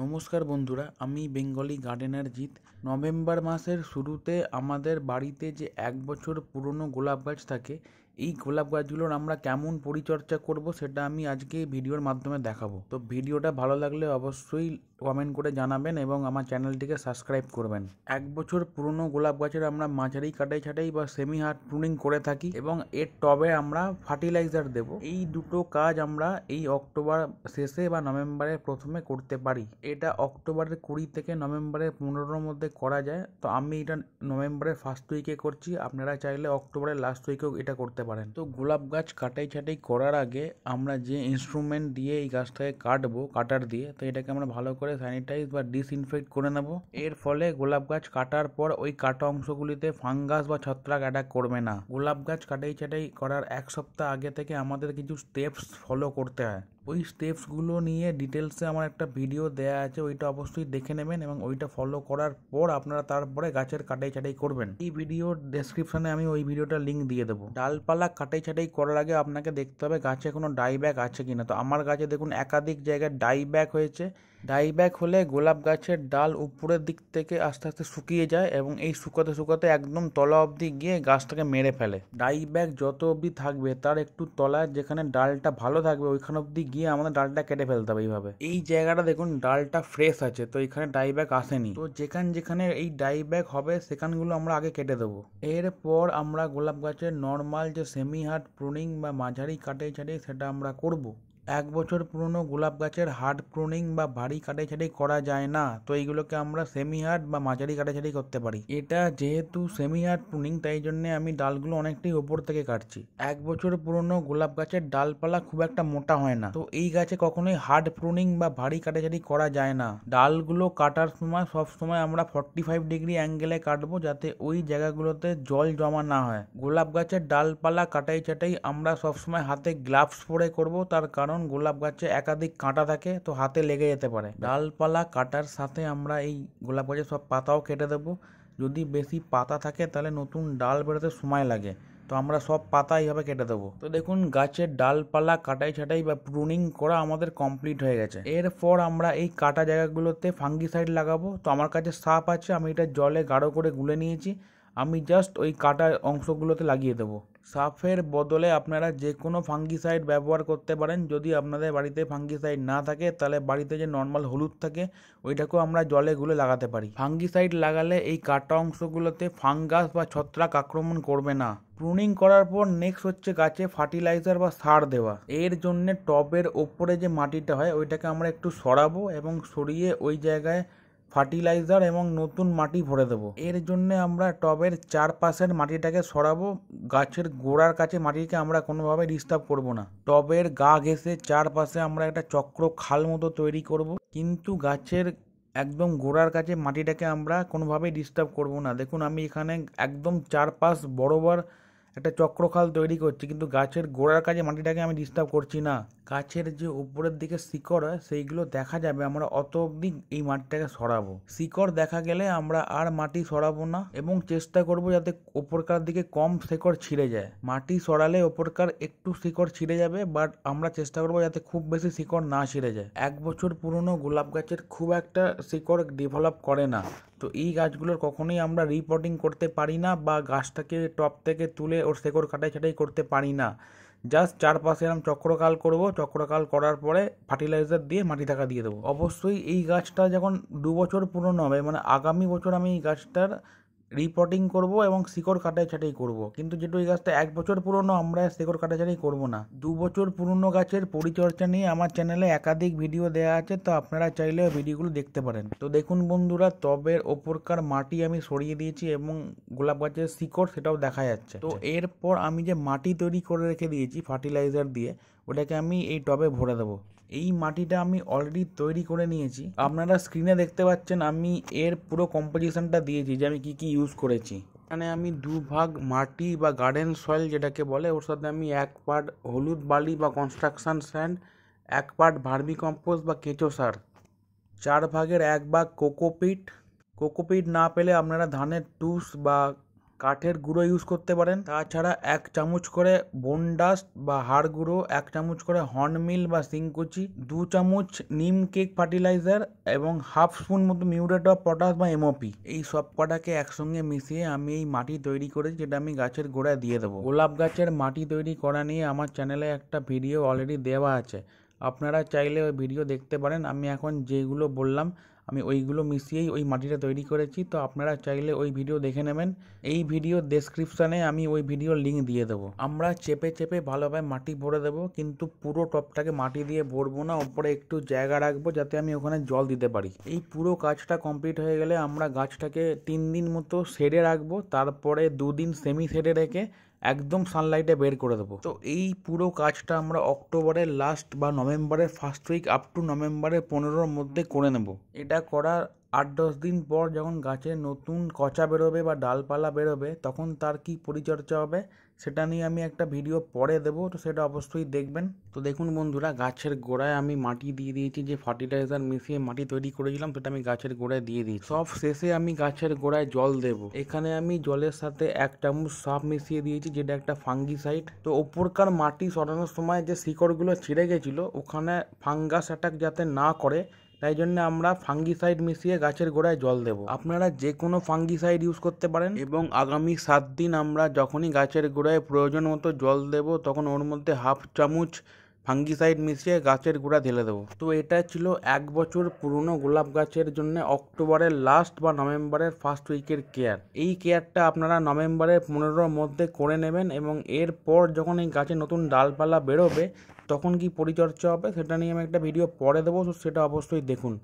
নমস্কার বন্ধুরা আমি বেঙ্গলি গার্ডেনার জিৎ নভেম্বর মাসের শুরুতে আমাদের বাড়িতে যে এক বছর পুরনো গোলাপ গাছ থাকে এই গোলাপ গাছগুলোর আমরা কেমন পরিচর্যা করব সেটা আমি আজকে ভিডিওর মাধ্যমে দেখাবো তো ভিডিওটা ভালো লাগলে অবশ্যই কমেন্ট করে জানাবেন এবং আমার চ্যানেলটিকে সাবস্ক্রাইব করবেন এক বছর পুরনো গোলাপ গাছের আমরা মাঝারি কাটাই ছাটাই বা সেমি হার টুনিং করে থাকি এবং এর টবে আমরা ফার্টিলাইজার দেব এই দুটো কাজ আমরা এই অক্টোবর শেষে বা নভেম্বরের প্রথমে করতে পারি এটা অক্টোবরের কুড়ি থেকে নভেম্বরের পনেরোর মধ্যে করা যায় তো আমি এটা নভেম্বরের ফার্স্ট উইকে করছি আপনারা চাইলে অক্টোবরের লাস্ট উইকেও এটা করতে লাগাতে পারেন তো গোলাপ গাছ কাটাই ছাটাই করার আগে আমরা যে ইনস্ট্রুমেন্ট দিয়ে এই গাছটাকে কাটবো কাটার দিয়ে তো এটাকে আমরা ভালো করে স্যানিটাইজ বা ডিসইনফেক্ট করে নেব এর ফলে গোলাপ গাছ কাটার পর ওই কাটা অংশগুলিতে ফাঙ্গাস বা ছত্রাক অ্যাটাক করবে না গোলাপ গাছ কাটাই ছাটাই করার এক সপ্তাহ আগে থেকে আমাদের কিছু স্টেপস ফলো করতে হয় ওই স্টেপসগুলো নিয়ে ডিটেলসে আমার একটা ভিডিও দেয়া আছে ওইটা অবশ্যই দেখে নেবেন এবং ওইটা ফলো করার পর আপনারা তারপরে গাছের কাটাই ছাটাই করবেন এই ভিডিওর ডেসক্রিপশনে আমি ওই ভিডিওটা লিঙ্ক দিয়ে দেবো ডালপালা কাটাই ছাটাই করার আগে আপনাকে দেখতে হবে গাছে কোনো ডাই ব্যাক আছে কিনা তো আমার গাছে দেখুন একাধিক জায়গায় ডাই ব্যাক হয়েছে ডাইব্যাক হলে গোলাপ গাছের ডাল উপরের দিক থেকে আস্তে আস্তে শুকিয়ে যায় এবং এই শুকাতে শুকাতে একদম তলা অবধি গিয়ে গাছটাকে মেরে ফেলে ডাইব্যাক যত অবধি থাকবে তার একটু তলায় যেখানে ডালটা ভালো থাকবে ওইখান অবধি গিয়ে আমাদের ডালটা কেটে ফেলতে হবে এইভাবে এই জায়গাটা দেখুন ডালটা ফ্রেশ আছে তো এখানে ডাইব্যাক আসেনি তো যেখান যেখানে এই ডাইব্যাক হবে সেখানগুলো আমরা আগে কেটে দেবো এরপর আমরা গোলাপ গাছের নর্মাল যে সেমি হাট প্রুনিং বা মাঝারি কাটে ছাটে সেটা আমরা করব এক বছর পুরনো গোলাপ গাছের হার্ড প্রুনিং বা ভারী কাটাছাড়ি করা যায় না তো এইগুলোকে আমরা সেমি হার্ড বা মাঝারি কাটাছাড়ি করতে পারি এটা যেহেতু সেমি হার্ড প্রুনিং তাই জন্য আমি ডালগুলো অনেকটাই ওপর থেকে কাটছি এক বছর পুরনো গোলাপ গাছের ডালপালা খুব একটা মোটা হয় না তো এই গাছে কখনোই হার্ড প্রুনিং বা ভারী কাটাছাড়ি করা যায় না ডালগুলো কাটার সময় সব সময় আমরা ফর্টি ফাইভ ডিগ্রি অ্যাঙ্গেলে কাটবো যাতে ওই জায়গাগুলোতে জল জমা না হয় গোলাপ গাছের ডালপালা কাটাই চাটাই আমরা সবসময় হাতে গ্লাভস পরে করব তার কারণ গোলাপ গাছে একাধিক কাঁটা থাকে তো হাতে লেগে যেতে পারে ডালপালা কাটার সাথে আমরা এই গোলাপ গাছের সব পাতাও কেটে দেব যদি বেশি পাতা থাকে তাহলে নতুন ডাল বেরোতে সময় লাগে তো আমরা সব পাতা এইভাবে কেটে দেবো তো দেখুন গাছের ডালপালা কাটাই ছাটাই বা প্রুনিং করা আমাদের কমপ্লিট হয়ে গেছে এরপর আমরা এই কাটা জায়গাগুলোতে ফাঙ্গিসাইড লাগাবো তো আমার কাছে সাপ আছে আমি এটা জলে গাঢ় করে গুলে নিয়েছি আমি জাস্ট ওই কাটা অংশগুলোতে লাগিয়ে দেবো সাফের বদলে আপনারা যে কোনো ফাঙ্গিসাইড ব্যবহার করতে পারেন যদি আপনাদের বাড়িতে ফাঙ্গিসাইড না থাকে তাহলে বাড়িতে যে নর্মাল হলুদ থাকে ওইটাকেও আমরা জলে গুলে লাগাতে পারি ফাঙ্গিসাইড লাগালে এই কাটা অংশগুলোতে ফাঙ্গাস বা ছত্রাক আক্রমণ করবে না প্রুনিং করার পর নেক্সট হচ্ছে গাছে ফার্টিলাইজার বা সার দেওয়া এর জন্য টবের ওপরে যে মাটিটা হয় ওইটাকে আমরা একটু সরাবো এবং সরিয়ে ওই জায়গায় ফার্টিলাইজার এবং নতুন মাটি ভরে দেবো এর জন্য আমরা টবের চারপাশের মাটিটাকে সরাবো গাছের গোড়ার কাছে মাটিকে আমরা কোনোভাবে ডিস্টার্ব করব না টবের গা ঘেসে চারপাশে আমরা একটা চক্র খাল মতো তৈরি করব কিন্তু গাছের একদম গোড়ার কাছে মাটিটাকে আমরা কোনোভাবেই ডিস্টার্ব করব না দেখুন আমি এখানে একদম চারপাশ বরাবর একটা চক্রখাল তৈরি করছি কিন্তু গাছের গোড়ার কাজে মাটিটাকে আমি ডিস্টার্ব করছি না গাছের যে উপরের দিকে শিকড় হয় সেইগুলো দেখা যাবে আমরা অত অবধি এই মাটিটাকে সরাবো শিকড় দেখা গেলে আমরা আর মাটি সরাবো না এবং চেষ্টা করব যাতে ওপরকার দিকে কম শিকড় ছিঁড়ে যায় মাটি সরালে ওপরকার একটু শিকড় ছিঁড়ে যাবে বাট আমরা চেষ্টা করবো যাতে খুব বেশি শিকড় না ছিঁড়ে যায় এক বছর পুরনো গোলাপ গাছের খুব একটা শিকড় ডেভেলপ করে না তো এই গাছগুলোর কখনোই আমরা রিপোর্টিং করতে পারি না বা গাছটাকে টপ থেকে তুলে ওর শেকড় কাটাই ছাটাই করতে পারি না জাস্ট চারপাশে এরকম চক্রকাল করব চক্রকাল করার পরে ফার্টিলাইজার দিয়ে মাটি থাকা দিয়ে দেবো অবশ্যই এই গাছটা যখন দু বছর পুরনো হবে মানে আগামী বছর আমি এই গাছটার রিপোর্টিং করব এবং শিকড় ছাটাই করব। কিন্তু যেহেতু এই গাছটা এক বছর পুরনো আমরা শিকড় ছাটাই করবো না দু বছর পুরনো গাছের পরিচর্যা নিয়ে আমার চ্যানেলে একাধিক ভিডিও দেওয়া আছে তো আপনারা চাইলে ভিডিওগুলো দেখতে পারেন তো দেখুন বন্ধুরা টবের ওপরকার মাটি আমি সরিয়ে দিয়েছি এবং গোলাপ গাছের শিকড় সেটাও দেখা যাচ্ছে তো আচ্ছা। এরপর আমি যে মাটি তৈরি করে রেখে দিয়েছি ফার্টিলাইজার দিয়ে ওটাকে আমি এই টবে ভরে দেবো এই মাটিটা আমি অলরেডি তৈরি করে নিয়েছি আপনারা স্ক্রিনে দেখতে পাচ্ছেন আমি এর পুরো কম্পোজিশনটা দিয়েছি যে আমি কি কি ইউজ করেছি এখানে আমি দু ভাগ মাটি বা গার্ডেন সয়েল যেটাকে বলে ওর সাথে আমি এক পার্ট হলুদ বালি বা কনস্ট্রাকশান স্যান্ড এক পার্ট ভার্মি কম্পোজ বা কেঁচো সার চার ভাগের এক ভাগ কোকোপিট কোকোপিট না পেলে আপনারা ধানের টুস বা কাঠের গুঁড়ো ইউজ করতে পারেন তাছাড়া এক চামচ করে বোন ডাস্ট বা হাড় গুঁড়ো এক চামচ করে হর্নমিল বা সিংকুচি দু চামচ নিম কেক ফার্টিলাইজার এবং হাফ স্পুন মতো মিউরেট অফ পটাশ বা এমওপি এই সব কটাকে একসঙ্গে মিশিয়ে আমি এই মাটি তৈরি করেছি যেটা আমি গাছের গোড়ায় দিয়ে দেবো গোলাপ গাছের মাটি তৈরি করা নিয়ে আমার চ্যানেলে একটা ভিডিও অলরেডি দেওয়া আছে আপনারা চাইলে ওই ভিডিও দেখতে পারেন আমি এখন যেগুলো বললাম আমি ওইগুলো মিশিয়েই ওই মাটিটা তৈরি করেছি তো আপনারা চাইলে ওই ভিডিও দেখে নেবেন এই ভিডিও ডেসক্রিপশানে আমি ওই ভিডিওর লিঙ্ক দিয়ে দেবো আমরা চেপে চেপে ভালোভাবে মাটি ভরে দেবো কিন্তু পুরো টপটাকে মাটি দিয়ে ভরবো না ওপরে একটু জায়গা রাখবো যাতে আমি ওখানে জল দিতে পারি এই পুরো কাজটা কমপ্লিট হয়ে গেলে আমরা গাছটাকে তিন দিন মতো সেডে রাখবো তারপরে দুদিন সেমি সেডে রেখে একদম সানলাইটে বের করে দেবো তো এই পুরো কাজটা আমরা অক্টোবরের লাস্ট বা নভেম্বরের ফার্স্ট উইক আপ টু নভেম্বরের পনেরোর মধ্যে করে নেব এটা করার আট দশ দিন পর যখন গাছের নতুন কচা বেরোবে বা ডালপালা বেরোবে তখন তার কি পরিচর্যা হবে সেটা নিয়ে আমি একটা ভিডিও পরে দেবো তো সেটা অবশ্যই দেখবেন তো দেখুন বন্ধুরা গাছের গোড়ায় আমি মাটি দিয়ে দিয়েছি যে ফার্টিলাইজার মিশিয়ে মাটি তৈরি করেছিলাম সেটা আমি গাছের গোড়ায় দিয়ে দিই সব শেষে আমি গাছের গোড়ায় জল দেব এখানে আমি জলের সাথে এক চামচ সাপ মিশিয়ে দিয়েছি যেটা একটা ফাঙ্গিসাইড তো ওপরকার মাটি সরানোর সময় যে শিকড়গুলো ছিঁড়ে গেছিলো ওখানে ফাঙ্গাস অ্যাটাক যাতে না করে তাই জন্য আমরা ফাঙ্গিসাইড মিশিয়ে গাছের গোড়ায় জল দেব আপনারা যে কোনো ফাঙ্গিসাইড ইউজ করতে পারেন এবং আগামী সাত দিন আমরা যখনই গাছের গোড়ায় প্রয়োজন মতো জল দেব তখন ওর মধ্যে হাফ চামচ ফাঙ্গিসাইড মিশিয়ে গাছের গোড়া ঢেলে দেবো তো এটা ছিল এক বছর পুরনো গোলাপ গাছের জন্য অক্টোবরের লাস্ট বা নভেম্বরের ফার্স্ট উইকের কেয়ার এই কেয়ারটা আপনারা নভেম্বরের পনেরোর মধ্যে করে নেবেন এবং এরপর যখন এই গাছে নতুন ডালপালা বেরোবে তখন কি পরিচর্যা হবে সেটা নিয়ে আমি একটা ভিডিও পরে দেবো সেটা অবশ্যই দেখুন